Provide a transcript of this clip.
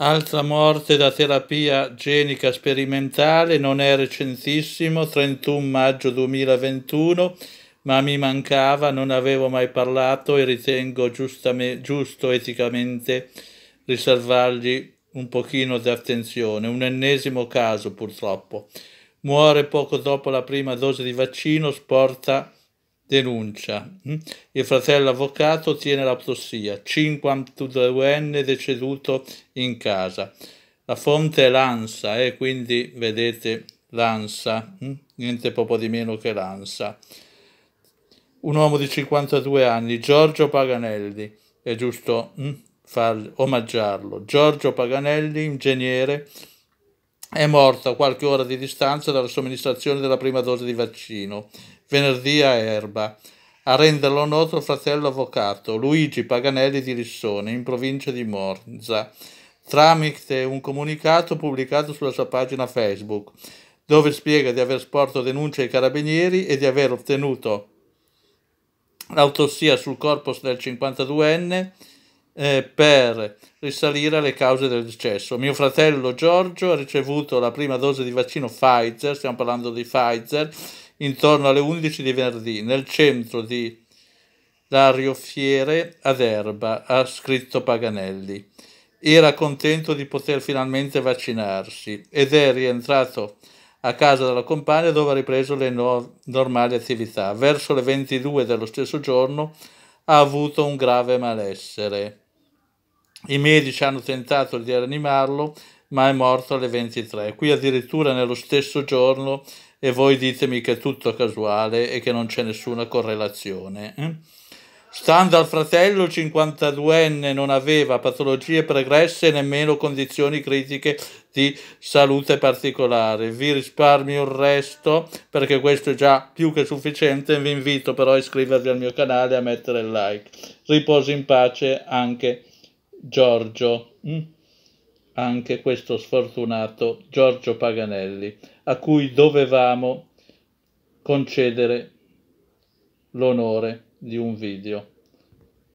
Altra morte da terapia genica sperimentale non è recentissimo, 31 maggio 2021, ma mi mancava, non avevo mai parlato e ritengo giusto eticamente riservargli un pochino di attenzione. Un ennesimo caso purtroppo. Muore poco dopo la prima dose di vaccino, sporta Denuncia. Mm? Il fratello avvocato tiene l'autossia. 52enne deceduto in casa. La fonte è l'ANSA, eh? quindi vedete l'ANSA, mm? niente poco di meno che l'ANSA. Un uomo di 52 anni, Giorgio Paganelli, è giusto mm, far omaggiarlo. Giorgio Paganelli, ingegnere, è morto a qualche ora di distanza dalla somministrazione della prima dose di vaccino venerdì a Erba, a renderlo noto fratello avvocato Luigi Paganelli di Rissone, in provincia di Monza, tramite un comunicato pubblicato sulla sua pagina Facebook, dove spiega di aver sporto denuncia ai carabinieri e di aver ottenuto l'autossia sul corpo del 52enne eh, per risalire alle cause del decesso. Mio fratello Giorgio ha ricevuto la prima dose di vaccino Pfizer, stiamo parlando di Pfizer, intorno alle 11 di venerdì nel centro di Dario Fiere ad Erba, ha scritto Paganelli. Era contento di poter finalmente vaccinarsi ed è rientrato a casa della compagna dove ha ripreso le no- normali attività. Verso le 22 dello stesso giorno ha avuto un grave malessere. I medici hanno tentato di rianimarlo, ma è morto alle 23. Qui addirittura nello stesso giorno e voi ditemi che è tutto casuale e che non c'è nessuna correlazione. Eh? Stando al fratello, il 52enne non aveva patologie pregresse e nemmeno condizioni critiche di salute particolare. Vi risparmio il resto perché questo è già più che sufficiente. Vi invito però a iscrivervi al mio canale e a mettere il like. Riposo in pace anche a Giorgio, mm. anche questo sfortunato Giorgio Paganelli, a cui dovevamo concedere l'onore di un video.